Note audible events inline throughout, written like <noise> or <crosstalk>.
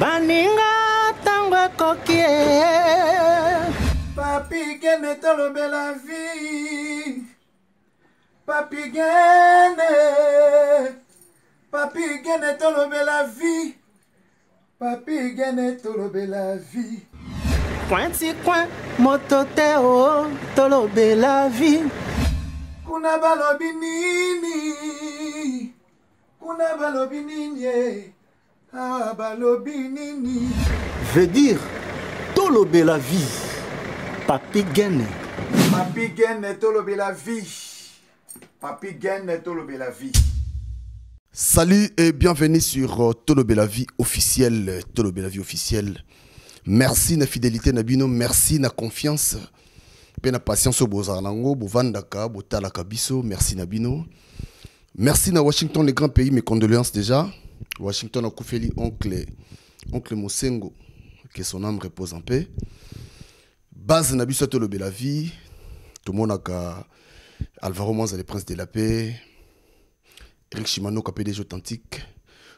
baninga ntango ekoki papi kende tolobela vi papi kende papi kende tolobela vi papi kende tolobela vi coin ti coin moto te o oh, tolobela vi kuna balobi nini kuna balobi nini ye veut dire vie papi gene papi gene papi gene la vie Salut et bienvenue sur euh, Tolobe la vie officielle. Tolobe la vie officielle. Merci na fidélité nabino, merci na confiance. Pe na patience au bovandaka, merci nabino. Merci na Washington, les grands pays, mes condoléances déjà. Washington Okufeli oncle, oncle Mosengo, que son âme repose en paix. Base Nabiso la vie, tout le monde a Alvaro Manza, le prince de la paix, Eric Shimano, PDG authentique.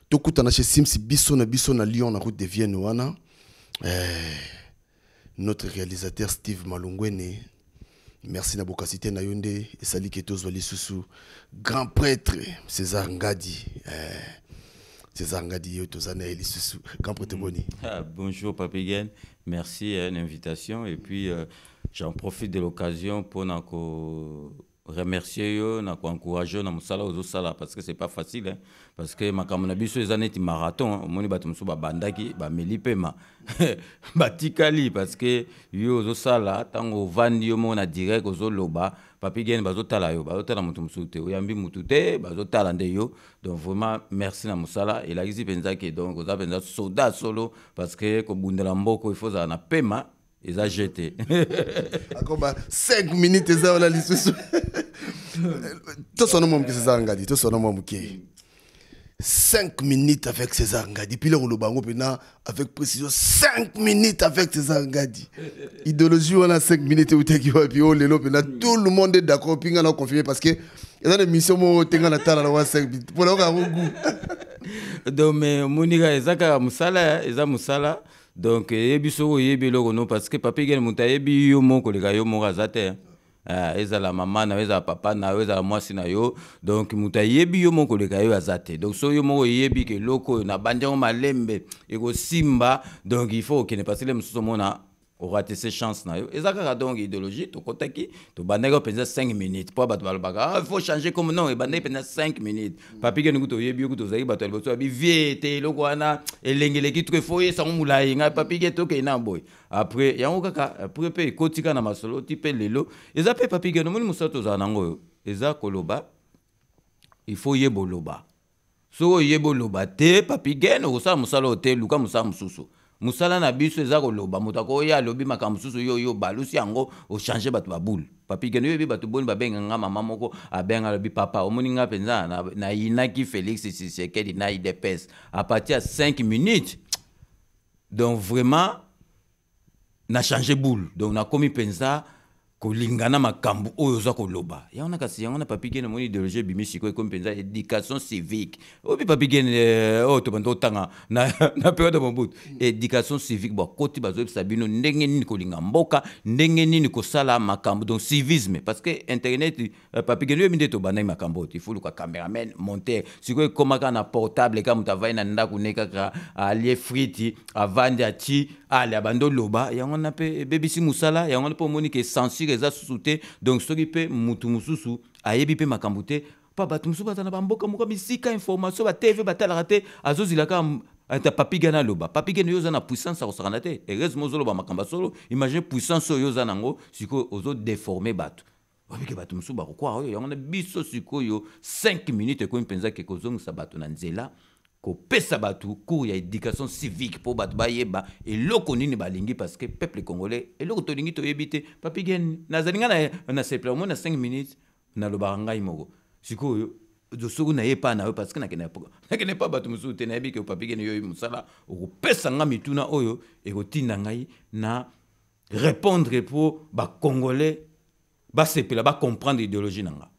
Tout le chez Sims, Bisson, Nabiso, à Lyon, la route de Vienne, Ouana. Eh, notre réalisateur Steve Malongwene, merci à bokasité na yonde, et sali Keto Grand prêtre César Ngadi. Eh. César Ngadi, Tozana et Lissousou. Mm. Boni. Ah, bonjour, Papiguen. Merci à hein, l'invitation. Et puis, euh, j'en profite de l'occasion pour remercier yo na kuencourage eux na mosala sala parce que c'est pas facile hein? parce que makambo na biso eza neti marathon hein. omoni ba bandaki ba bameli pema <laughs> batikali parce que yo sala ntango ovandi yo moko na lobba ozoloba papi gene bazotala yo bazotala moto mosusu te oyambi motu te bazotala nde yo donc vraiment merci na mosala elakisi mpenza ke donc oza mpenza soda solo parce que kobundela mboko faut ozala na pema eza jete akoba 5 minutes, minute eza wana lisusu tosona mwa moke césar ngadi tosona mwa moke 5 minutes avec césar ngadi piloko oloba yango mpena avec précision 5 minutes avec césar ngadi idéologie a 5 minutes qui va wapi oyo oh, lelo mpena tout le monde est d'accord mpi ngai na confirme parce que eza na émission moko te ngai na tala na wa 5 minutes mpona oka yango gu don mais monika eza kaka mosala eza hein. mosala donc eyebi soki oyebi eloko no parce que papa egene moto ayebi yo moko koleka yo moko aza te ah, ezala mama na yo ezala papa na yo ezala mwasi na yo donc moto ayebi yo moko koleka yo aza te donc so yo moko oyebi ke eloko oyo nabandi yango malembe ekosimba donc il faut okende parce que le mosusu omona aura raté ses chances ça, c'est une idéologie, une idéologie to que 5 minutes pour ah, Il faut changer comme non ebandaki mpenza 5 minutes papi ke ndingu toyebi yoku tozalaki Il y a vie te fo yesango molai ngai papi ke na boy. après un kaka après na masolo ti lelo il faut So luka mosala na biso eza koloba moto akoya alobi makambo mosusu yo yo balusi yango ochange bato babule papi kende oyebi bato boni babenganga mama moko abenga alobi papa omoni nga mpenza nayinaki félix tshisekedi na idps apartir ya 5 minutes donc vraiment nachange boule donc nakomi mpenza kolingana makambo oyo oza koloba yango na kasi yango na papi gene omoni idéologie ebimi sikoyo ekomi mpenza éducation civique oh, papi gene eh, oyo tobanda otanga na <laughs> periode mobutu éducation civique bakoti bazoyebisa bino ndenge nini kolinga mboka ndenge nini kosala makambo donc civisme parce que internet eh, papi gene oyebi nde tobandai makambo oyo tifuluka cameraman monter sikoyo comme na portable ka moto avandi na ndako ne kaka alie friti avandi ati ale abandi oloba yango na mpe ebebisi mosala yango na mpe ke censure politique ça susu te donc soki mpe mutu mosusu ma mpe makambo te mpa bato mosusu baza na bamboka si bisika information batv batalaka te raté, à ata papi ga na aloba papi Papi oyo oza na puissance akosaka na te heureusement l'oba ma camba solo imagine puissance si oyo oza nango sikoyo ozodeforme bato babike bato mosusu bakokwara oyo yango a biso sikoyo 5 minute ekomi mpenza keke kozongisa bato na zéla pesa y cours ya éducation civique pour bato bayeba eloko nini balingi parce que peuple congolais eloko tolingi toyebi te papi gen nazali na seple omoi na 5 minutes nalobaka ngai moko sikoyo na parce que nakende pa bato mosusu te nayebi ke ne gen yo mosala okopesa nga mituna oyo ekotinda ngai na répondre mpo congolais basepela na nga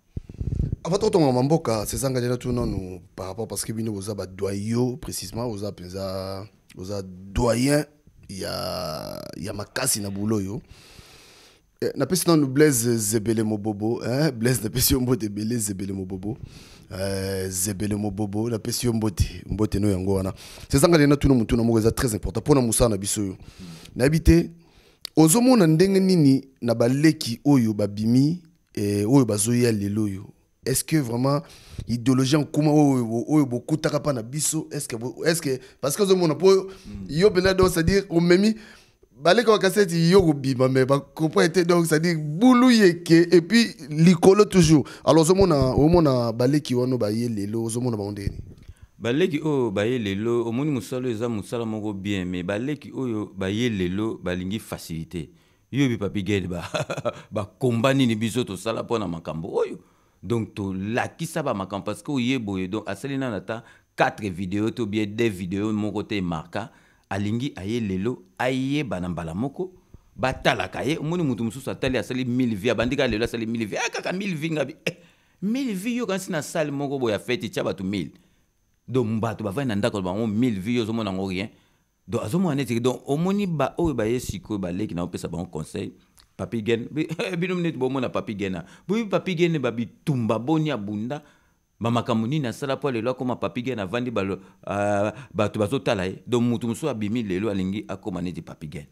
avato tonga mamboka sezanga lelo tuna nu par rapport parce que bino oza badoyo précisement oza mpenza oza doyen ya, ya makasi na boulot na eh, napesi nanu blaise zebele mobobo eh? blaise napesi yo mbote ebele zebele mobobo eh, zebele mobobo napesi yo mbote mbote no yango wana sezanga lelo tuna motuna moko eza très important mpona musa na biso na habité te ozomona ndenge nini na baleki oyo babimi eh, oyo bazoya lelo oyo est-ce que vraiment idéologie en kuma oyo oh, oh, oh, bokutaka mpa na biso que parce que ozomona mpo yo mpenza donc c'est-à-dire omemi baleka bakasi cassette yo kobima me bacomprend ete donc c'est-à-dire boulouye que et puis likolo toujours alors a omona baleki wana baye lelo ozomona bango ndeni baleki oh baye lelo omoni mosala oyo eza mosala moko bien mais baleki oh baye lelo balingi facilité yo yebi papi gede bakomba <laughs> nini biso tosala mpo na makambo oh donc tolakisa bamakambo parce que oye boye donc asali nanu ata 4 video to bien 2 video moko te emarka alingi aye lelo ayeba na mbala moko batalaka ye omoni motu mosusu atali asali 1000 vi abandi kaka lelo asali 1000 vi a kaka 1000 vi ngabi eh, 1000 vi yo kanisi na sale moko boye afeti tia bato 1000 donc bato bavandi na ndako na bango 1000 vi yo ozomona yango rien donc azomona neti donc omoni baoyo baye sikoyo baleki na opesa bango conseil papi gen bino papigen bomona papi gena boyebi papi gene babitumba boni abunda bamakambo na sala mpo lelo akóma papi balo avandi bato bazotala ye donc mutu mosusu abimi lelo alingi akóma neti papi gen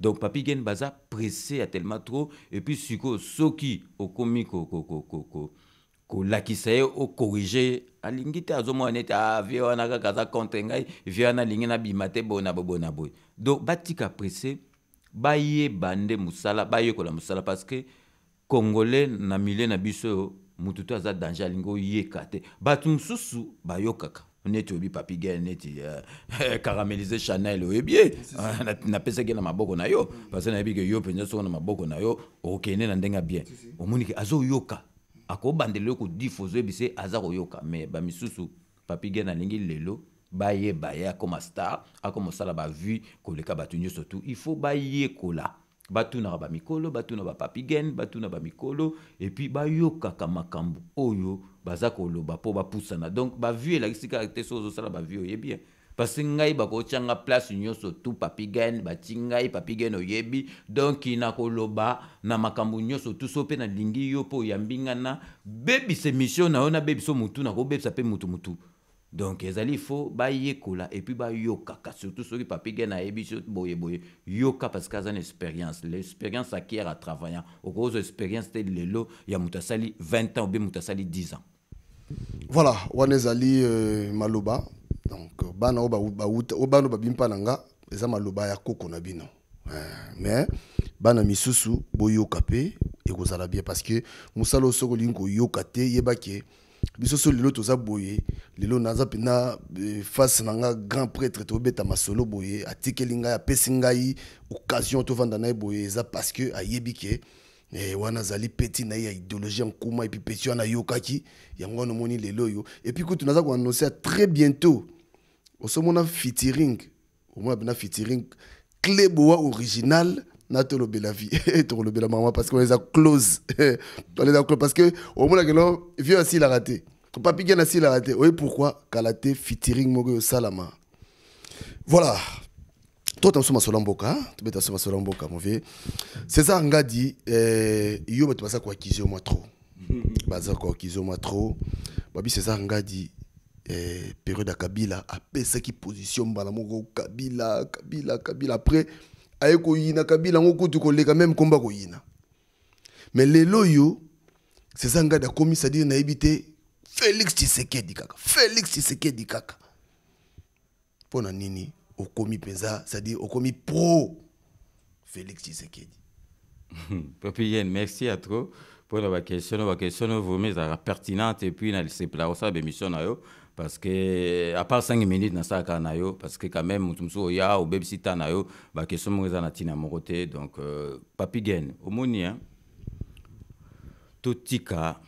donc papi baza pressé a tellement trop et puis sikoyo soki ko lakisa ye okorrige alingi te azomona neti ah, vie wana kaka aza contre ngai vie wana alingi nabima te boye na boboye na boye donc batika pressé bayeba nde mosala bayekola mosala parce que congolais na milie na biso oyo motu to aza danger alingi oyeka te bato mosusu bayokaka neti oyebi papigel neti euh, <laughs> caramelise chanel oyebi ye eh, napesaki ye na maboko na yo parce nayebi ke yo mpenza soko na maboko na yo okende na ndenge bien omoni ke azoyoka akobandela yo kodifa ozoyebi se aza koyoka me bamisusu papigel nalingi lelo bayeba ye akóma star akóma osala bavue koleka bato nyonso tu il faut bayekola batunaka bamikolo batuna bapapigene batuna bamikolo epuis bayokaka makambo oyo baza koloba mpo bapusana donc bavue elakisi kaka te so ozosala bavue oyebi parce ngai bakotyanga place nyonso tu papigene bati ngai papigene oyebi donk nakoloba na makambo nyonso tu so mpe nalingi yo mpo oyambi nga na bebisa émission na yo nabebisa motu nakobebisa mpe motu motu donc ezali fo bayekola puis bah, yoka surtout soki papi na nayebi boye boye yoka parce que aza na expérience l'expérience akiere au cause expérience te lelo ya mutasali 20 ans ou moto sali 10 ans voilà wana ezali euh, maloba donc bana euh, ba bana oba no na nga eza maloba ya koko na bino euh, mais bana misusu boyoka mpe kozala bien parce que musalo soko soki yoka te biso so lelo toza boye lelo naza mpena e, face na nga grand prêtre tobeta masolo boye atikeli ngai apesi ngai occasion tovanda na boye eza parce que ayebi ke Eh, wana azali peti na ya idéologie ya nkuma epuis peti wana ayokaki yango wana omoni lelo oyo epuis kutu naza koannonce très bientôt osomona fitiring omona mpena fitiring cleboa original natolobela vie <laughs> eh, tokolobela maman parce qu'on les a close <laughs> on les a close parce que au omonaki là, vieux l'a raté, papi gen l'a raté, Oui, pourquoi kala te fitiring moko salama, voilà tota mosu masolo mboka hein? tobeta mosu masolo mboka movie césar ngadi eh, yo bato quoi koakize yo moi trop baza koakize yo moi trop babi césar dit, eh, période ya kabila apesaki position mbala moko kabila kabila kabila après aye koyina kabila yango kutu koleka meme yina mais me lelo c'est ça ngai dakomi sadire nayebi te félix tshisekedi kaka félix tshisekedi kaka mpo na nini okomi dire, sadire okomi pro félix tshisekedi <laughs> papiyen merci à trop question la question baquestion oyo vraimen à pertinente et puis na lisepela ça bémission na yo parce que apart 5 ça car na yo que quand même moto ya oya baby sita na yo bakestio moko eza na tina moko donc euh, papi gene omoni hein. totika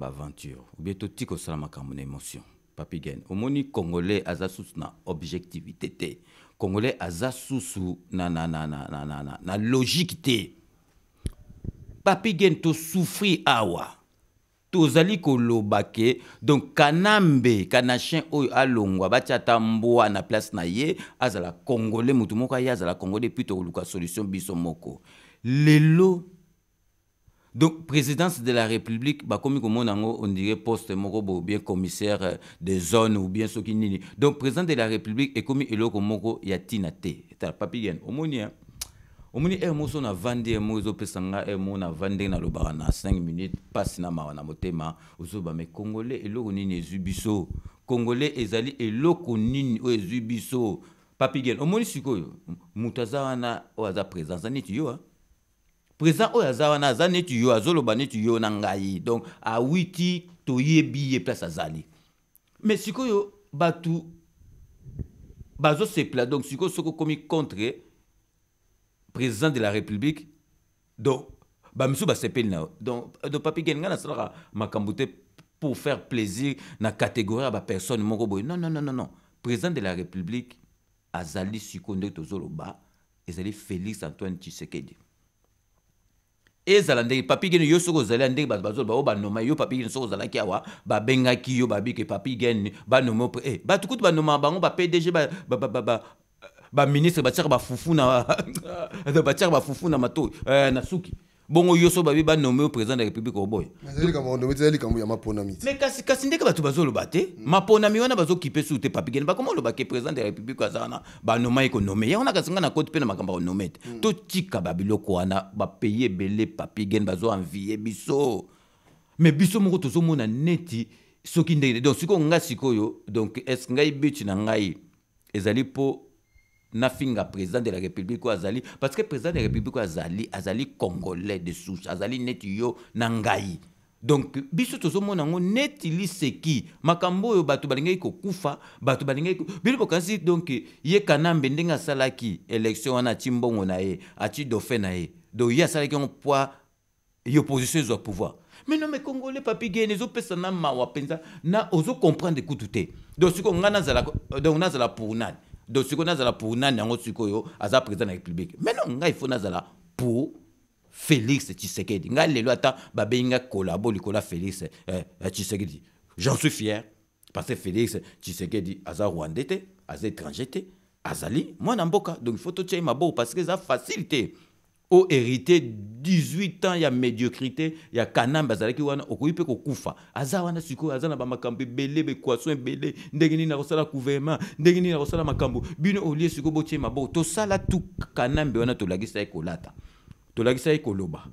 aventure ou bien totika salama makambo na émotion papi au omoni congolais aza sous na objectivité té congolais aza sous na, na, na, na, na, na, na, na logique te papi to souffrir awa tozali koloba ke donc kanambe kanachen oyo alongwa batia ata mbwa na place na ye azala congolais motu moko aye azala congolais epui tokoluka solution biso moko lelo donc présidence de la république bakomi komona yango ondire poste moko bo bien commissaire des zones ou bien soki nini donc président de la république ekomi eloko moko ya ntina te etala papi gene omoni hein? omoni emu moko na vandi aire moko na vandi na na 5 minutes mpasi na mawa na motema ozoba me et eloko nini ezubiso biso kongole ezali eloko nini ezubiso papi biso papigel omoni sikoyo mutaza aza wana oyo aza présent aza neti yo hein? présent oyo za wana aza neti yo azoloba neti yo na ngai donc awiti toyebi ye place azali mais sikoyo bato pla donc sikoyo soko komi contre président de la république donc bah, bah, euh, donc papi pour faire plaisir na catégorie à bah, personne personne non non non non président de la république azali siko tozoloba ezali félix antoine tshisekedi Et papi yo papi papi ministre, baministre batiaka bafufu na <laughs> batiaka bafufu na matoi eh, na suki bongo yo so babi banome au président de la république au mais kasi kasi ndenge bato bazoloba te maponami wana bazokipe sur ba papigene lo ba ke président de la république aza wana banoma ye konome yango na kasi nga na koti mpe na makambo akonome te mm. totika babiloko wana bapayi ebele papigene envier biso mais biso moko mona neti soki ndenge donc sikoyo nga yo? donc est ce ngai beti na ngai ezali mpo nafinga président de la république azali parce que président de la république azali azali congolais de souche azali neti yo na ngai donc biso net il neti liseki makambo yo ko kufa kokufa bato ko, bilbo kasi, donc, ye kanambe ndenge salaki élection wana ati mbongo na ye ati dauphin na ye donc ye salaki on poa, yo opposition zo pouvoir mais non mais congolais papi gene ezopesa na mawa mpenza na ozo comprendre te donc sikoyo ngai zala, donc nazala pour nani donc a nazala pour nani yango sikoyo aza président la république mais non il fo nazala pour félix tshisekedi ngai lelo ata babengi ngai kolabo likolo félix eh, eh, tshisekedi j'en suis fier parce que félix tshisekedi aza rwandais te aza étranger te azali moi, mboka donc il faut totia ma maboko parce que ça facilite au hérité 18 ans a médiocrité ya kanamba azalaki wana okoki ko kufa aza wana sikoyo Azana na belé ebele béquation ebele ndenge na akosala gouvernement ndenge na akosala makambo bino olie sikoyo botie to tosala tu kanambe wana lagisa e kolata lagisa e koloba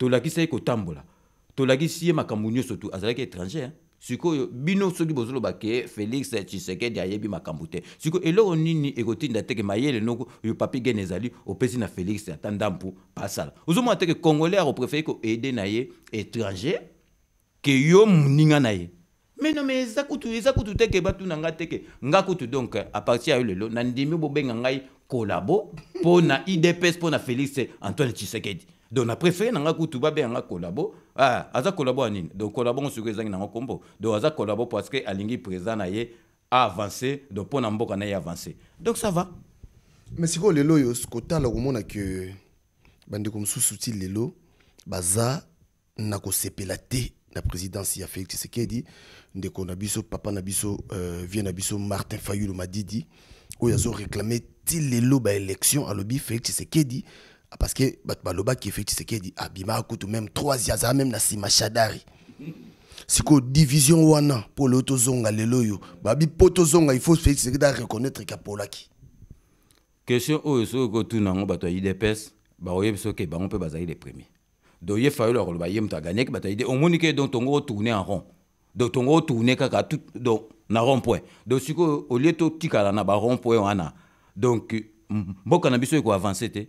lagisa ye kotambola to ye makambo nyoso tu azalaki étranger hein avez bino soki bozoloba ke félix tshisekedi ayebi makambo te vous nini ekotinda teke noko yo papi gene ezali na félix ata ndampu basala ozomona teke congolais koaide na ye étranger ke yo na mais non mais eza kutu eza kutu teke batuna teke nga kutu donc apartir ya yo lelo nandimi bobenga ngai kolabo <laughs> na idps na félix antoine tshisekedi donc na préféré na ah, aza kolabo nini donc kolabo ngo sikoyo ezangi nango nkombo donc kolabo parce que alingi président na ye avancé donc pona mboka na donc ça va mais sikoyo lelo oyo kotala komona ke comme sous lelo baza na sepela te la présidence ya félix tshisekedi ndeko na biso papa na biso euh, vient na biso martin fayulu dit oyo lelo que vous félix tshisekedi ah, parce que parceke bato balobaki feti sekedi abimaka ah, kutu même trois azala même na nsima shadari sikoyo division wana pour lelo tozonga lelo oyo babi mpo tozonga il faut feti sekedi areconnaitre ke apolaki question n'a pas okotuna des bato bah oui parce que bah on peut bataille les premiers donc ye fayola koloba ye moto aganyaki bato ya id omoni que donc tongo otourne en rond donc tongo otourne kaka tout donc na rond point donc lieu de olie totikala na rond point wana donc mboka na biso ekoavanse te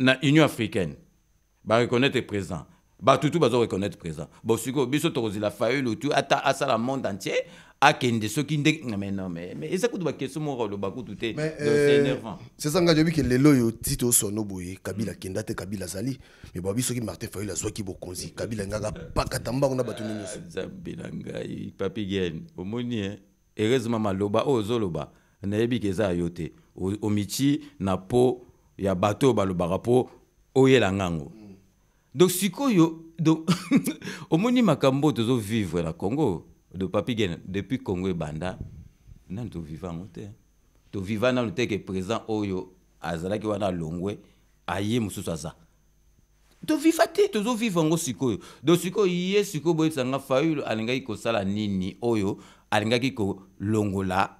na union africaine reconnaître présent tout tout bazo reconnaître présent bo sikoyo biso tokozela fayulu tu ata asala monde entier akende soki na mais non mais mais ba kutu bakeso moko oloba kutu te sesa ngai oyebi ke lelo tito so tosono boye kabila kenda te kabila zali mais babi la martin ki bo konzi kabila engaka pa katamba na bato nyonso nzambe ah, na ngai papi gen omoni hein. heureusement maloba oyo oh, ozoloba nayebi ke eza yo o omichi na po ya bato bateau oyela ngango donc <laughs> omoni makambo vivre na congo de papi gen depuis congo nantu nani vivre. to le toviva qui est présent oyo ki wana longwe aye mosusu aza te le sikoyo donc sikoyo le sikoyo faul kosala nini oyo ko longola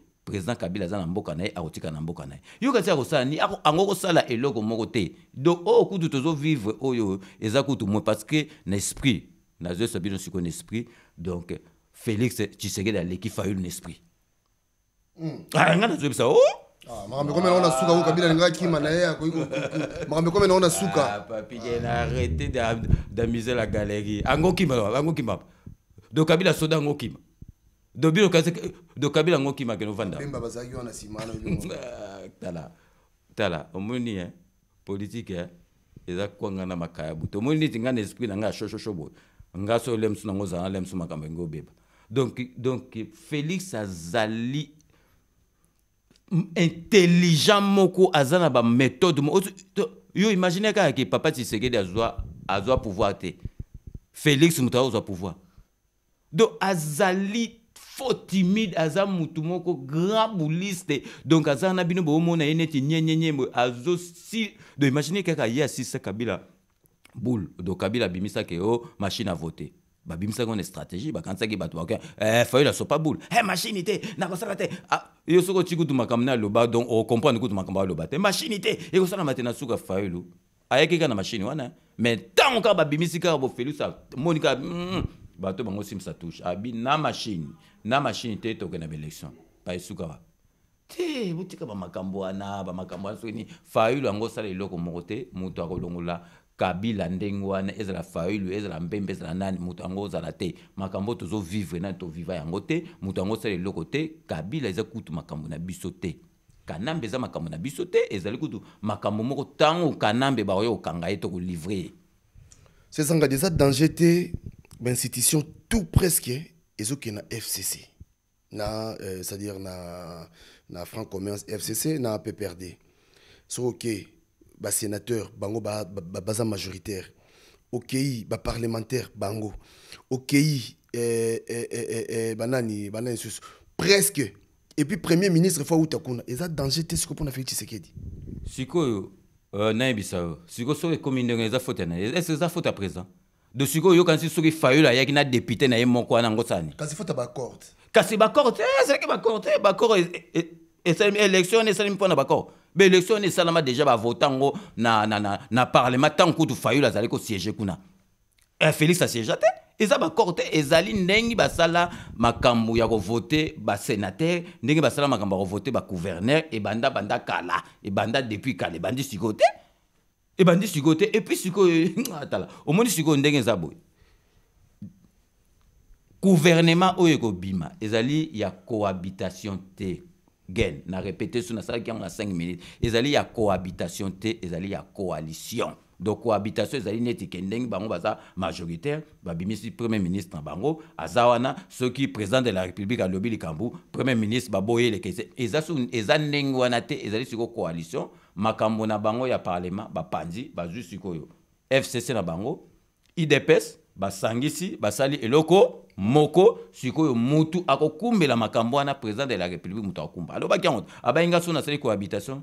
président kabila za na mboka na ye akotika na mboka na ye yoka kosala ni nini ango kosala eloko moko te donc oyo oh, kutu vivre oyo eza kutu parce que na esprit esprit donc félix tshisekedi aleki fayulu na esprit de hmm. Ah, oh! ah suka kabila na ye suka ah, de la galerie donc kabila soda ango donc bino donc kabila ngo kima ke vanda pemba bazaki wana simana <laughs> tala tala omoni hein politique hein eza kwanga na makayabu tomoni neti nga na esprit na nga ya shoshoso nga so lemsu nango ozala na lemsu makamba yango obeba donc donc félix azali intelligent moko aza na baméthode yo imagine ka ke papa tisekedi azwa azwa pouvoir te félix moto Azwa pouvoir donc azali faux timide azam mutu moko grand bouliste donc aza na bino boomona ye neti azo si, donc imagine kaka ye sa kabila boule donc kabila abimisaki oh machine à voter babimisaki wana stratégie bakanisaki qui bak eh, so sopa boule eh machine na ko sa te ah, yo soki oti kutu makambo na aloba donc ocomprendre oh, kutu makambo aloba te machine e ko te na suka fayolu ayaki kaka na machine wana mais ntango kaka babimisi kaka bofelus amoni kaka mm, mm. bato bango simisa touche abi na mashini na mashini te tokende na baélection baesuka wa te botika bamakambo wana bamakambo wana soki nini fayulu yango osala eloko moko te moto akolongola kabila ndenge wana ezala fayulu ezala mbembe ezala nani moto yango ozala te makambo tozovivre nani toviva yango te moto yango osala eloko te kabila eza kutu makambo na biso te kanambe eza makambo na biso te ezali kutu makambo moko ntango kanambe bakoya kokanga ye to kolivre ye sezanga eza danger te institution ben, tout presque hein, et qui na fcc na c'est-à-dire na na franc commerce fcc na pprd ok bas sénateur bango baza ba, ba, ba majoritaire okei bah, bango oki eh, eh, eh, eh, euh, euh, banani banani susu presque et puis premier ministre fa uta kuna ça danger tu sais mpona dit c'est quoi euh, nayebisa yo sikoyo soki ekomi ndenge eza est na ce que eza faute ya présent de sikoyo oyokanisi soki ya qui na député na ye moko wana eh, c'est sani kasi bacor te ezalaki eh, bacor te bacor eh, élection na esalemi mpona bacor baélection wana esalama déjà ba yango na, na, na, na parlement ntango kutu fayola azali kosiége kuna félix asiégea te eza bacor te ezali n'engi basala makambo ya kovote basénatere ndenge basala makambo voter ba gouverneur ebanda banda kala ebanda depuis kala ebandi sikoyo ebandi sikoyo te epui sikoyo atala omoni sikoyo ndenge za boy gouvernement oyo bima ezali ya cohabitation te gain na répété so qui yango na 5 minutes ezali ya cohabitation te ezali ya coalition donc cohabitation ezali neti ke ndenge bango baza majoritaire babimisi premier ministre na bango aza wana soki président de la république alobi likambo premier ministre baboyeleke eza, eza ndenge wana te ezali siko coalition makambo na bango ya parlement ba bazwi sikoyo fcc na bango idps ba sali eloko moko sikoyo mutu akokumbela makambo ana président de la république mutu akokumba alobaki yango abayinga so ko habitation,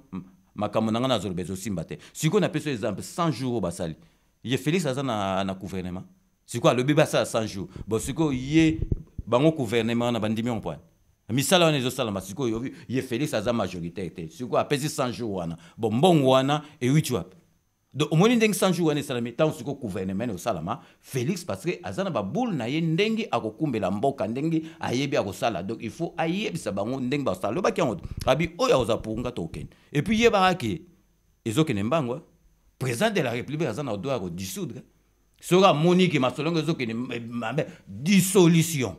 makambo na ngai nazoloba simbate te na napesi exemple 100 jours ba sali. ye félix aza na, na gouvernement sikoyo alobi basala 100 jours bo sikoyo ye bango gouvernement na bandimi on mpwani misala wana ezosalama sikoyo yovi ye félix aza majoritaire te sikoyo apesi 100 jour wana bon mbongo wana ewiti wapi donc omoni ndenge 100 jour wana esalami ntango sikoyo gouvernement eosalama félix parce que aza na baboule na ye ndenge akokumbela mboka ndenge ayebi akosala donc il faut ayebisa bango ndenge bakosala lobaki yango abi oyo akozwa punga tokokende et puis ye bakaki ezokende mbango eh. président de la république aza na odroit ya kodissoudre eh. soki amoni ke masolo yango ezokende eh, mabe dissolution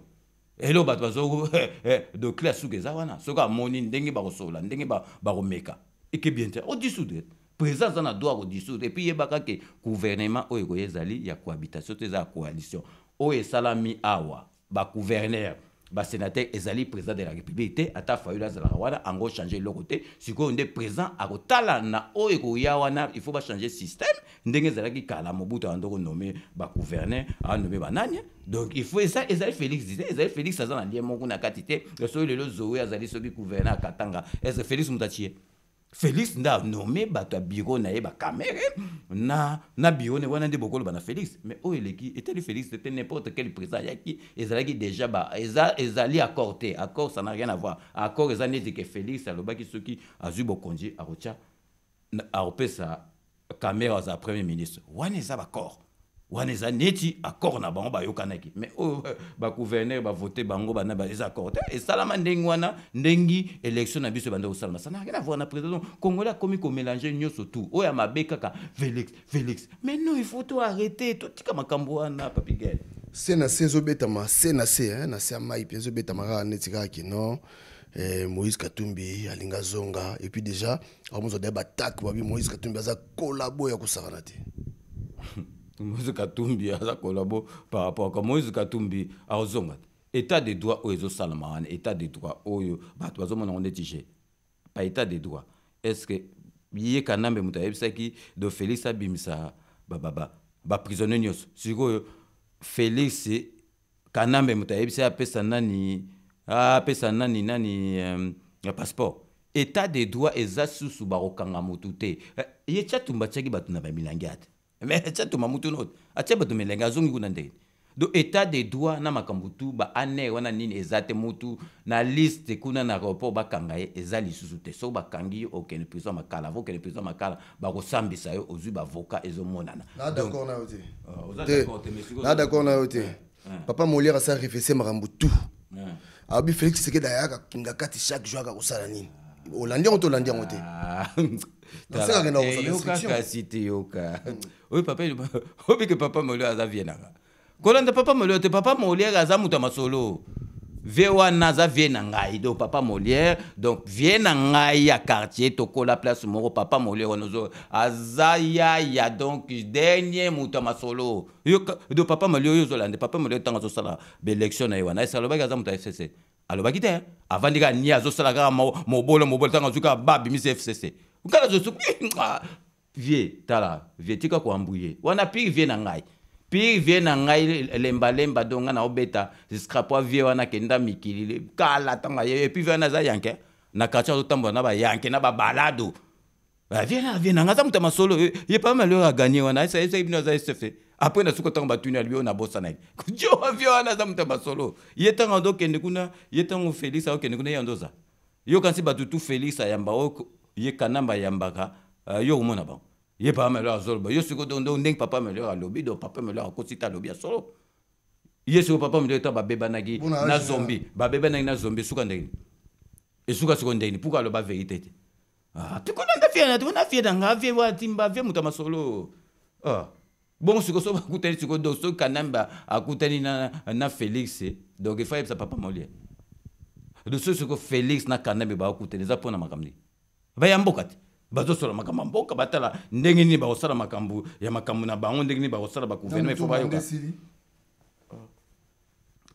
elo bato bazo <laughs> eh, docler asuki eza wana soki amoni ndenge bakosola ndenge bakomeka eke bien te odisudre présent aza na droit kodisudre epuis yebaka ke gouvernement oyo ekoya ezali ya cohabitation to eza ya coalition oyo esalami awa bagouvernere sénateur ezali président de la république te ata fayulu la wana ango changer eloko te sikoyo nde présent akotala na oyo ekoya wana il faut bachange système ndenge ezalaki kala mobutu andoko nome bagouverneur anome banani donc il faut ça ezali félix dite ezali félix aza na lie moko na kati te soki lelo zowe azali soki gouverneur akatanga ese félix moto atie félix na nommé bato ya biro na ye na, na biro ne wana nde bokoloba na félix mais oyo était le félix te n'importe quel président ayaki ezalaki déjà ba eza, ezali accord te accord ça na rien à voir accord eza neti ke félix alobaki soki azwi opé akotya akopesa camere aza premier ministre wana eza wana eza neti accord na bango bayokanaki mais oyo oh, euh, bagouverneur bavote bango bana eza accord te esalama ndenge wana ndengi élection na biso ebanda kosalama sana rien avoir na président congolais akomi komélange nyonso tout oyo ya mabe kaka félix mais non il faut to arrêter totika makambo wana papigel se na se ezobetama se na se hein, na se ya mai mpe ezobetama kaka neti kaka kino eh, moïse katumbi alingi et epuis déjà on daye batake babi moïse katumbi aza kolabo ya kosakana te <laughs> moïse katumbi aza kolabo par rapport ka moïse katumbi aozonga te état de droit oyo ezosalama wana état de droit oyo bato bazomonango neti g pa état de droit est ce que yeka nambe moto ayebisaki do félix abimisa baprisonnier nyonso sikoyo félix kanambe moto ayebisi apesa nani apesa nani nani um, passeport état de droit eza susu bakokanga motu te eh, ye tiatumba tiaki bato na bamilangi ate me tiatoma mutu noto atia bato melenge azongi kuna ndenge do état de droit na makambo tu baane wana nini eza te mutu na liste kuna na aéroport bakanga ye eza lisusu te soki bakangi yo okende prison makala ava okende prison makala bakosambisa yo ozwi bavoka ezomonana euh, na d'accord na yo te papa moliere asa refese makambo tu abi félix sekedi ayaka kinga kati chaque jour akakosala nini olandien to olandien ngo te ah, eh, yoka kasi te yoka Oui papa que <laughs> papa molio aza Vienna. nanga kolanda papa molio te papa Molière aza moto ya masolo vie wana aza vie na ngai donc papa Molière donc Vienna na ngai ya quartier tokola place moko papa Molière wana ozo ya yaya donc dernier muta masolo. masolo de papa molio oyo ozolanda papa molio ntango sala. baélection na ye wana esalobaki aza moto ya fcc alobaki te avandi kaka nie azosala kaka mobole mobole ntango azwi kaka babimisi fcc nkala zosu vie tala vie tika koambuye wana pire vie na ngai pire vie na ngai lembalemba do ngai naobeta scrapoa vie wana kenda mikili kala ntango aye epui vie wana aza yanke na quartier azotambola na bayanke na babalado aviena aviena anga aza moto ya masolo ye paa malheur aganye wana esayesaye bino aza esefe apres <laughs> na suka ntango batuni alibi oyo nabosana ye jo avio wana aza moto ya masolo ye ntango ando okende kuna ye ntango félix aokende kuna ye ando oza yokanisi bato tu félix ayamba oyo oh, ye kanamba ayambaka euh, yo komona bango ye papa melor azoloba yo sikoyo donc ndenge papa melor alobi donc papa melor akosi te alobi asolo ye sikoyo papa melor ntango babebanaki na zombi babebanaki na zombi esuka ndengeni esuka sikoyo ndengeni mpuka aloba verité te ah tikonanga fie na tikona fie na nga fie wa timba fie mutu masolo ah bongo sikoyo so bakutani sikoyo donc soki kanamba akutani na, na félix donc ifa yebisa papa molie loso sikoyo félix na kanambe bakutani eza mpo na makambo nini baya mboka te bazosola makambo ya mboka batala ndenge nini bakosala makambo ya makambo na bango ndenge nini bakosala bagouvernement fo bayoka ah.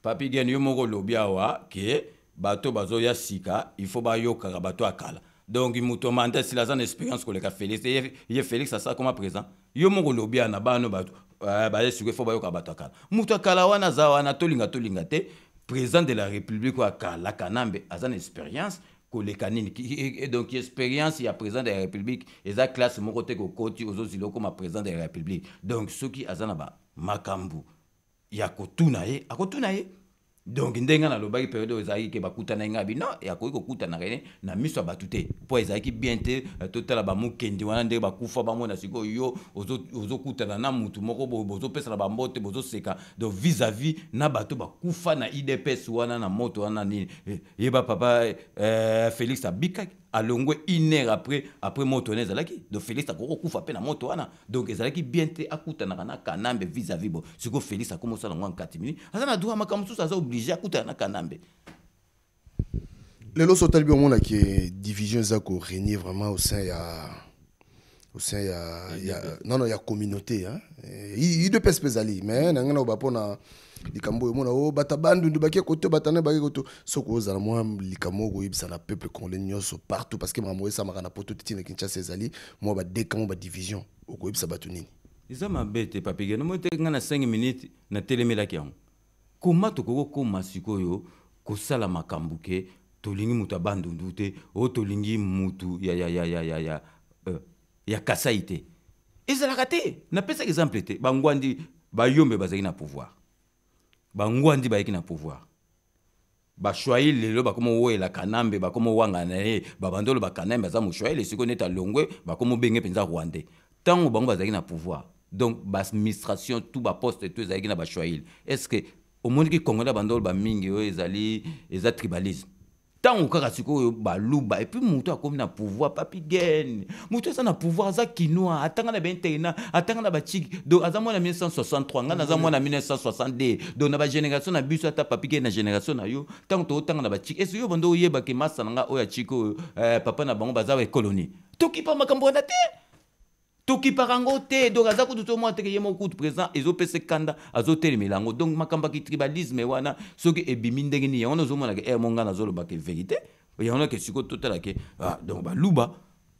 papi gen yo moko olobi awa ke bato bazoya sika ifo bayokaka bato ya kala donc moto demandé sila aza na expérience koleka félix ye, est félix asala koma présent yo moko olobia na bano bato baye faut fo y avoir akala moto akala wana aza wana tolinga tolinga te président de la république oyo akala kanambe aza na expérience les canines et donc expérience a président de la république eza classe moko te kokoti ozozila okoma président de la république donc soki aza makambu bamakambo ya kotuna ye akotuna ye donc ndenge nalobaki periode oyo ezalaki ke bakutana ngai abi non yakoki kokutanaka ene na miso ya bato te mpo ezalaki bien te eh, totala bamokende wana ndenge bakufa bamona sikoyo yo ozokutana na mutu moko boye bozopesana bambote bozoseka donc vis-à-vis na bato bakufa na idps wana na moto wana nini eh, yeba papa eh, félix abikaki alongwe une heure après après moto wana ezalaki donc félix akoki kokufa mpe na moto wana donc ezalaki bien te akutanaka na kanambe vis-à-vis bo sikoyo félix akomosala yango en 4 minutes aza na droit makambo mosusu ça obligé akutana na kanambe lelo so là que division eza korégner vraiment au sein ya au sein ya, a non, non, ya communauté hein. idp mpe ezali mais nanga na oba na likambo omona o oh, bata bandundu koto batana bakie koto soki ozala mwa likambo na peuple congolais nyonso partout parce que makambo esamaka na poto titi na kinshasa ezali mwa badivision okoyebisa bato nini eza mabe te papige te na 5 minute natelemelaki yango koma tokokokoma sikoyo kosala makambo ke tolingi moto abandundu te o tolingi motu ya, ya, ya, ya, ya, ya, euh, ya ya kasai te ezalaka te exemple te bangwandi bayombe bazalaki pouvoir bangwa ndi bayeki na pouvoir bashwaili lelo bakoma la kanambe bakoma owanga na ba bandolo ba kanambe aza moshwaili soki oneta longwe bakoma obenge mpenza rwandais ntango bango bazalaki na pouvoir donc administration tout baposte to ezalaki na bashwaili estce omoniki kongola bandolo ba mingi oyo ezali eza tribalisme on kaka sikoyo baluba epui a comme na pouvoir papi gain, motu ça na pouvoir za kinoa atanga na bainterina atanga na batigi donc aza na 1963 ngai naza na 1962 do na génération na biso ata papi gain na génération na yo to tootanga na batigi ese yo bando oyebake masa na o ya chiko eh, papa na bango baza bakoloni tokipa makambo na te tokipaka yango te donc aza kutu so teke ye moko kutu président ezopesa kanda azotelemela yango donc makambo yaki tribalisme wana soki ebimi ndenge nini yango zolo ere eh, mo ngai nazolobaka verité yango nake totalake ah, donc baluba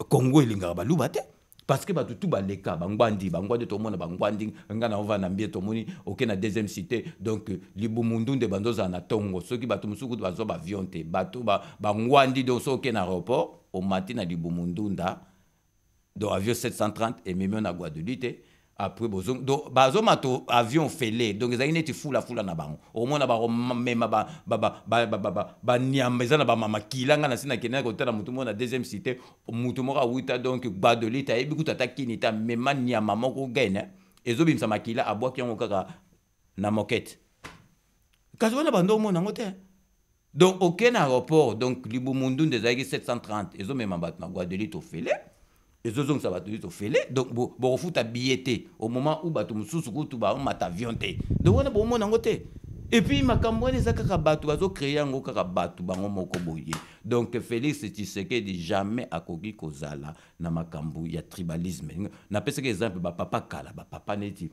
congo elingaka baluba te parce que bato tu baleka bangwandi bangwandi tomona bangwandi ngana na na mbie tomoni oke na deuxième cité donc libumundu nde bandozala na tongo, soki bato mosusu kutu bazwa bavion te bato bangwandi donc so na aéroport omati na donc avion 730 et même na guaduli te après bazoma to avion fele donc ezali neti fulafula na bango ba ba banyama eza na mama kilanga na sina na kendena kotala motu moko na deuxième cité motu moko awuta donc guadoli eh, te ayebi kuta ata kini te amema nyama moko gene eh. sa makila ki yango kaka na mokete kasi a bando omona na ngote donc aucun aéroport donc libumundu des ezalaki 730 même bato na au tofele et ça va bato nyonso fele donc bon bokofuta ta te au moment où tu mosusu kutu baomata avion te donc wana bokomona yango te epuis makambo wana eza kaka bato bazocree yango kaka bato bango moko boye donc félix tshisekedi jamais à Kogi kozala na y ya tribalisme que exemple Papa kala bapapa neti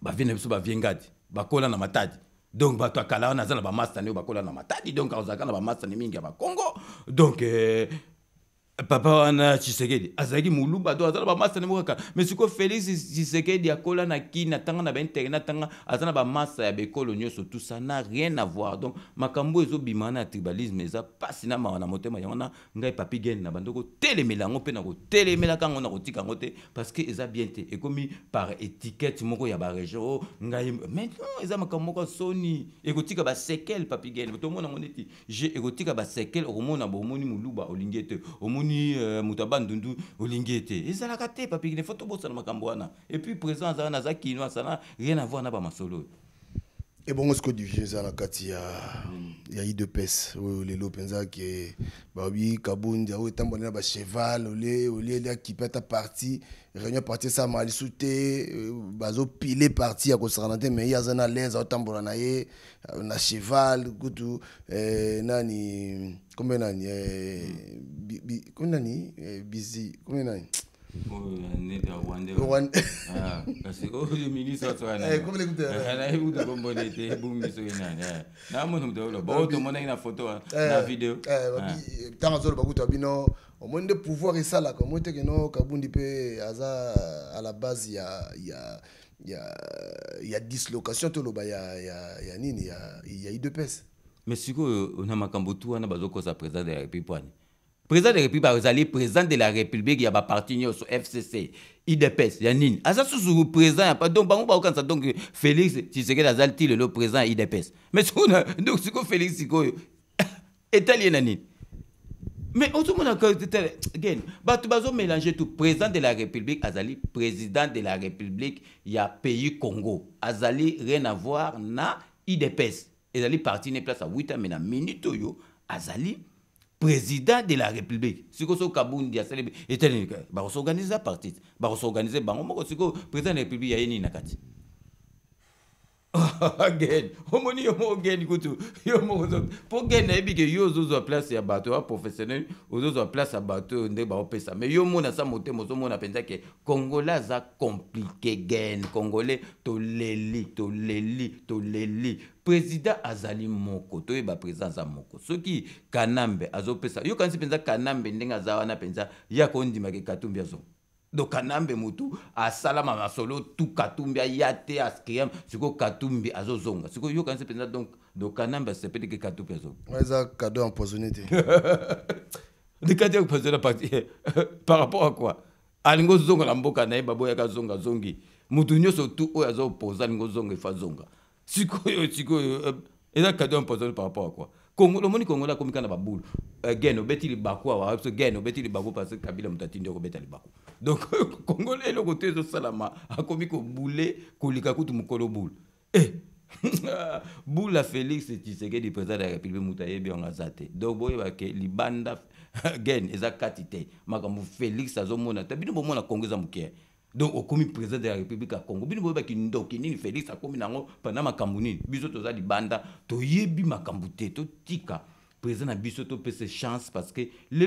bavie na biso bavie ngadi Kola na matadi donc Kala akala wana aza na bamastane bah Kola na matadi donc azalaka na ni, mingi ya Congo donc eh, papa wana chisekedi azalaki muluba do aza na bamasa ne moko kaka mais sikoyo félix chisekedi akola na kini atanga na bainternet atanga aza na ya bekolo nyonso tout ça na rien à voir donc makambo ezobima na ya tribalisme eza mpasi na mawa motema ya na ngai papi na bandoko tele yango mpe na kotelemelaka yango na kotika yango te parce que eza bien te ekomi par étiquette moko ya ba rejo ngai Maintenant eza makambo soni. ya soni ba basekele papi gene tomona yango neti je ekotika basekele okomona bomoni moluba muluba ete omoni nini euh, moto abandundu olingi ete ezalaka te papikine fo tobosana makambo wana puis présent azala naza kino asala rien avoir na bamasolo masolo et ebongo sikoyo division eza na kati ya, ya idepes oyo lelo mpenza ke babi kabundi oyo etamboli na bacheval olie olieli akipe ata parti réunion parti esama lisu te euh, bazopile parti à kosakana te mai ye aza na lese aotambola na ye euh, na cheval kutu eh, nani kombe nani eh, bi, bi, kombe nani eh, bizi kombe nani komile kuteude kombonete ebungiso enana namona mutu olo baotomona ina foto na video ntango azoloba kuta bino omoni nde pouvoir esalaka omoi teke no kabundi mpe aza a la base ya, ya ya, ya dislocation toloba ya, ya, ya nini ya, ya idepes mais sikoyo na makambo tu wana bazokosa président de la république wana Président de la république azali président de la république un parti au fcc idps ya ah, ça sous susuru président ya donc bango ça. donc félix tshisekedi azali le le président idps mais sikona euh, donc sikoyo félix sikoyo etali Mais na nini mais Bah tu vas mélanger tout président de la république azali président de la république y a pays congo azali rien à voir na idps Azali parti n'est place à 8 ans mais na minute yo azali président de la république sikoyo so kabundi asali etali bakosorganize apartite bakosorganize bango moko sikoyo président de la république yaye nini na kati gene <laughs> omoni yo moko gene kutu yo moko mpo gene ayebi ke yo ozozwa place ya bato ya professionnel ozozwa place ya bato oyo ndenge baopesa mai yo mona sa motema ozomona mpenza ke congolais aza komplike gene congolais toleli toleli toleli président azali moko toyeba président aza moko soki kanambe azopesa yokanisi mpenza kanambe ndenge aza wana mpenza ya kondima ke katumbi azongo doka nambe motu asalama masolo tu katumbi aya te askriam sikoyo katumbi azozonga sikoyo yokanisi mpenza donc doka nambe asepeli ke katumbi azonga eza kado empoisonné te likadi ya empoisonné par rapport à quoi alingi ozonga na mboka na ye baboyaka zonga zongi motu nyonso tu oyo azopoza alingi ozonga efa zonga sikoyo sikoyo eza kado empoisonné par rapport à quoi kongolo omoni kongolo akomika na babulu gen obeti libaku awa gen obeti libaku parce que kabila moto atindi okobeta libaku donc <laughs> le Congolais kongola eloko a ezosalama akomi kobule kolika kutu mokolo bula eh! <laughs> boule à félix du président de la république mutu ayebi bien aza te donc boyeba ke libanda gen <laughs> eza kati te makambo félix azomona te bino bomona kongo eza moke donc okomi président de la république à congo bino boyebaki ndoki nini félix akomi nango pendant ma nini biso toza libanda toyebi makambo to tika président na biso topesa chance parce que le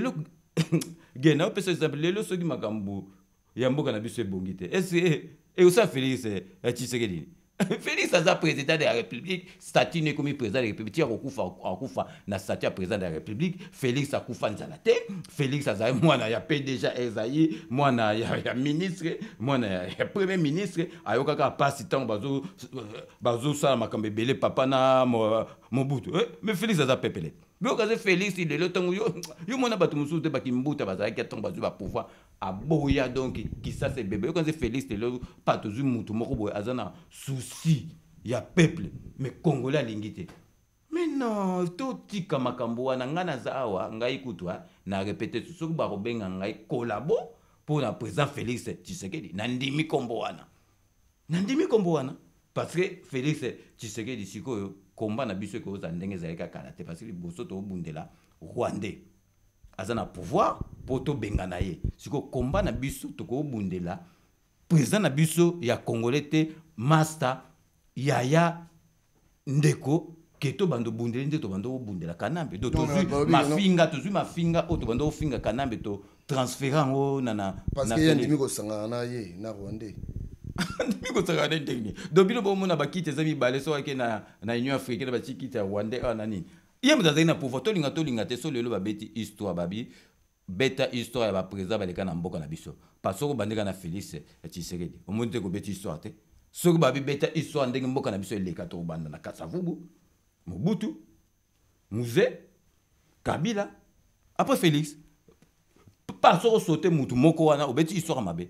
<coughs> gena exemple lelo soki makambo ya mboka na biso ebongi te ese eusa e, félix eh, tshisekedi <laughs> félix aza président de la république statut est président de la république na président de la république félix akufa nzala te félix azali mwana ya pdg ezali mwana ya, ya ministre Il ya, ya premier ministre ayokaka ntango bazosala makambo ebele papa na mobutu eh, mais félix aza biokaze félix lelo ntongo yo mona bato mosusu te bakimbuta bazalaki ntongo bazwi bapouvoir aboya donc kisasa ebebe yokaze félix lelo le tozwi mutu moko boye aza na souci ya peuple mais congolais alingi te mais non totika makambo wana ngai naza awa ngai kutu na repete soki bakobenga ngai kolabo na présent félix tshisekedi nandimi nkombo wana nandimi nkombo wana parce que félix tshisekedi sikoyo komba na biso ekozala ndenge ezalaki kaka na te parce que liboso tobundela rwandais aza na pouvoir mpo tobenga na ye sikoyo komba na biso tokobundela président na biso ya congolais te master yaya ndeko ke tobanda obundeli nde tobanda obundela kanambe do tozwi mafinga tozwi mafinga oyo tobanda ofinga kanambe totransfere yango na na parce que ye andimi kosangana na ye na rwandais ndimi kozaka na ndenge don bino bomona bakiti eza mibale so ake na union africaine batie kiti ya rwanda awa ah, na nini ye moto azali na pouvoir tolinga tolinga te so lelo babeti histoire babi beta histoire ya baprésident baleka na mboka na biso parce soko bandeka na félix tshisekedi omoni te kobeti histoire te soki babibeta histoire ndenge mboka na biso eleka tokobanda na kasavubu mobutu muze kabila apres félix par soko sote mutu moko wana obeti histoire mabe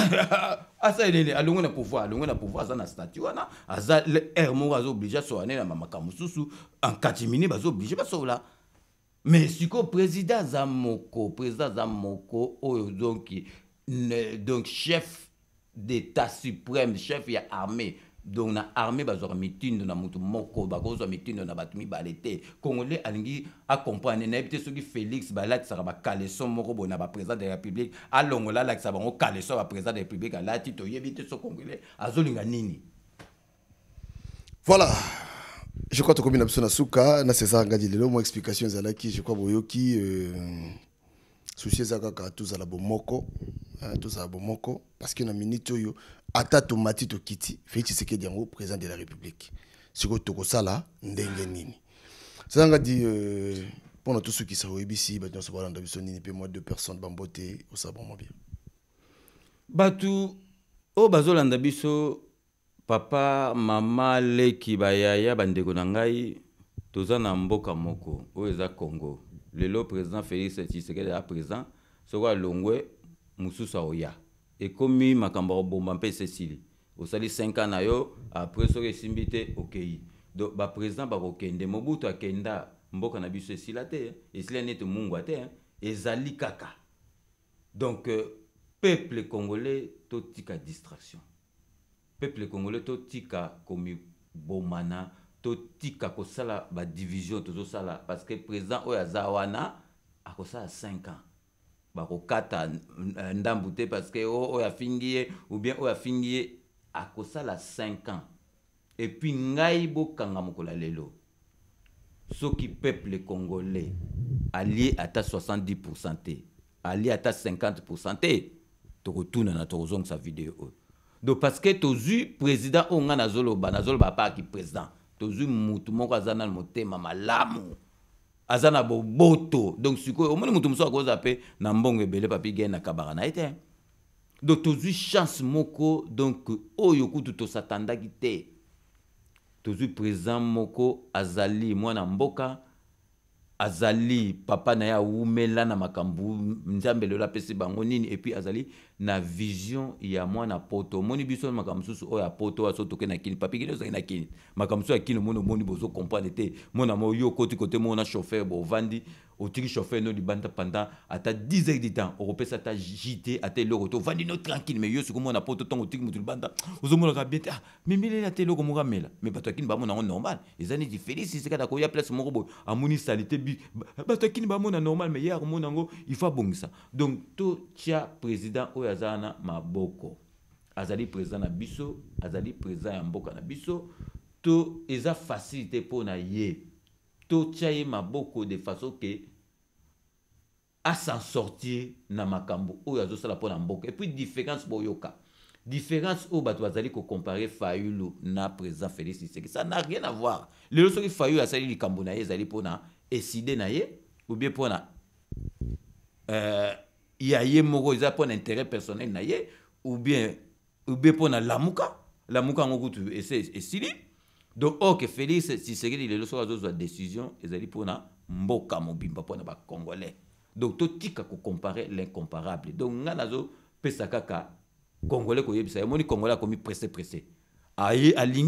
aza ah, elele alongo ah, na pouvoir alongo na pouvoir aza na statut wana ah, aza aire moko azaoblige asoane na bamakambo mosusu pas bazaoblige bah, là mais sikoyo président aza président aza moko oyo oh, donc donc chef d'état suprême chef ya armée donc na armée bazwaka mitindo na motu moko bakozwa mitindo na batumi mibale congolais alingi accompagne nayebi te soki félix ba bakaleso moko bona na président de la république alongola alakisa ba kaleso ba président de la république la toyebi te so congolais azolinga nini voilà je crois tokomi na biso na suka na césar ngadi lelo mwa explication qui je crois boyoki euh, souci tous kaka la bomoko ah, tozala bomoko parceke na minute yo ata tomati tokiti félix tshisekedi yango président de la république sikoyo sala ndenge nini sazanga di mpona euh, tosukisa oyebisi bato nyonso balanda biso ni mpe de deux personnes bamboté au osala bamwa bien bato oyo bazolanda biso papa mama leki bayaya bandeko na ngai toza na mboka moko oyo eza congo le président félix tshisekedi aza présent quoi longwe Mususu aoya ekomi makambo bomba mpe ese esili osali 5 ans nayo après apres soki okeyi donc ba président ba bakokende mobutu akenda mboka na biso esila te hein. esila neti mungwa te hein. ezali kaka donc euh, peuple congolais totika distraction peuple congolais totika bomana totika kosala tozo sala parce que président oyo wana akosala 5 ans bakokata ndambu te parce que oyo afingi ye ou bien oyo afingi ye akosala 5 ans puis ngai bokanga mokola lelo soki peuple congolais alie ata 70 te alie ata 50 te na tokozongisa video vidéo donc parce que tozwi président oyo ngai nazoloba nazoloba pa président tozwi mutu moko aza na motema malamu aza na boboto donc sikoyo omoni moto mosusu akozwa mpe na mbongo ebele papi gain na kabaka na ye te donc tozwi chance moko donc oyo kutu tosatandaki te tozwi président moko azali mwana mboka azali papa na ya awumela na Makambu, nzambe lelo Bangonini, et puis azali na vision ya mwana poto Moni biso makambo o ya poto, aso toke na kini papi kili na kini makambo mono ya kini omoni bozo mona mo yo koti kote mona chauffeur vandi otingi chauffeur eno banta pendant ata 10 heures de temps t'a ata jite ata eloko to ovandi no tranquille mais yo soki omona mpo to ntango otingi moto libanda ozomonaka bien ah, mais ah le ata eloko moko amela mais bato akini bamonango normal eza quand félix y a place moko boye amoni salite bi bato akini bamona normal mais ye mon yango il faut ça donc tout tia président oyazana oh, maboko azali président na biso azali président ya mboka na biso to eza facilité pour na yé totya ma maboko de façon ke asan sortir na makambo oyo la mpo mboko. et puis différence boyoka différence ou bato ko comparer fayulu na président félix tshisekedi ça na rien à voir lelo soki fayulu a likambo na ye ezali pona eside na ye ou bien pona. euh, ya ye moko za pona intérêt personnel na ye ou bien ou bien pona lamuka lamuka yango kutu esili et donc okay, félix tshisekedi lelo de la décision pour na mboka mobimba mpona Congolais. donc qui compare l'incomparable donc zo, pesa kaka congolais koyebisa Moni congolais komi pressé pressé a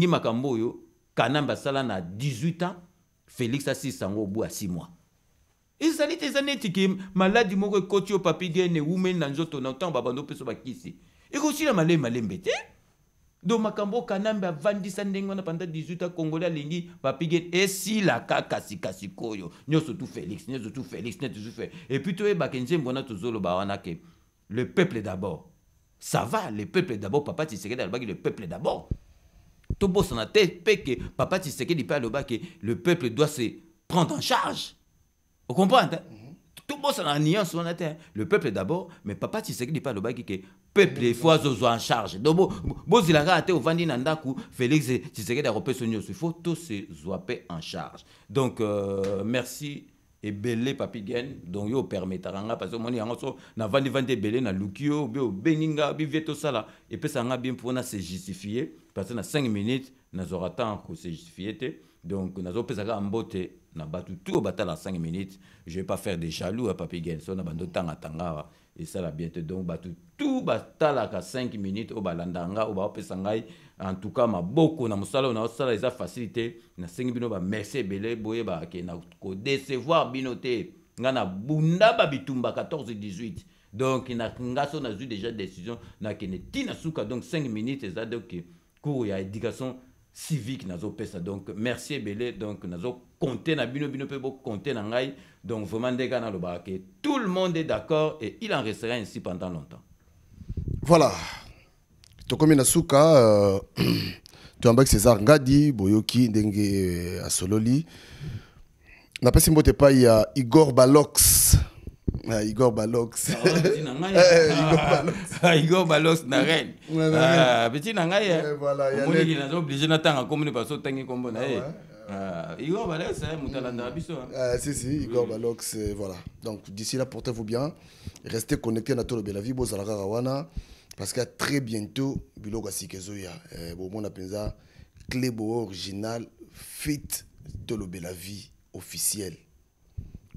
makambo oyo kanamba sala na 18 ans félix ans au bout à 6 mois ezali te maladi moko ekoti papi gene eumeli na nzoto na ntango babanda opesa bakisi ekosila malembe malembe donc makambo kanambe avandisa ndenge wana pendant 18 ans congolais eh, la bapige esilaka kasika koyo. nyonso tu félix nyonso tu félix surtout Félix. et puis toyebaka nzembo wana zolo wana ke le peuple d'abord ça va le peuple d'abord papa tisekedi alobaki le peuple d'abord tobosana te mpe ke papa tisekedi mpe alobaki le peuple doit se prendre en charge comprendre hein? tout bon tobosana nuance son te le peuple d'abord mais papa le mpe qui que peuple ifo azozwa en charge donc bon bozila kaka te au na ndako félix tisekedi il faut tous se mpe en charge donc euh, merci et papi gen donc yo opermetaka parce que mon yango so na ebele naluki yo obe obengi nga et puis ça na bien pour na se justifier parce que na 5 minutes zora temps pour se justifier donc na te donc en mbote na bato tout batala 5 minutes je vais pas faire des jaloux à hein, papi gelso na bando tanga tanga et ça la bien donc bato tout batala ka 5 minutes au balandanga au bapesa ngai en tout cas maboko na musala na sala eza facilité na 5 bino ba merci belé boye ba ke na ko décevoir bino te nga na bunda ba bitumba 14 18 donc na ngaso na zu déjà décision na kene tina suka donc 5 minutes eza donc cours ya éducation civique donc merci Bélé, donc nazo compter na bino bino compté, donc vraiment tout le monde est d'accord et il en restera ainsi pendant longtemps voilà tokomi na suka euh, tu <clears throat> césar ngadi boyoki ndenge euh, asololi pas il y a igor balox ah, Igor Balox. Igor Balox na reine. Ah, petit na ngai. Eh. Eh, voilà, il y a les gens obligés n'attendre comme ne pas sauter comme na ah, ah, Igor Balox, c'est eh, mutalanda hmm. biso. Hein. Ah si si, Igor Balox voilà. Donc d'ici là portez-vous bien, restez connectés à tout le Belavi bozalaka wana parce qu'à très bientôt biloka sikezo ya. Bon mon apenza club original fit to le Belavi officiel.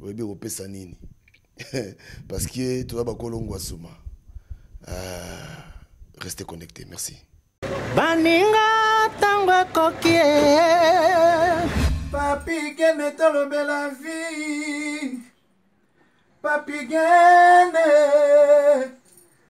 Oyebi opesa sanini. <laughs> parce que toza bakolongo ya suma euh, reste connecté merci baninga tangwa kokie. papi tolo bela vie papi kende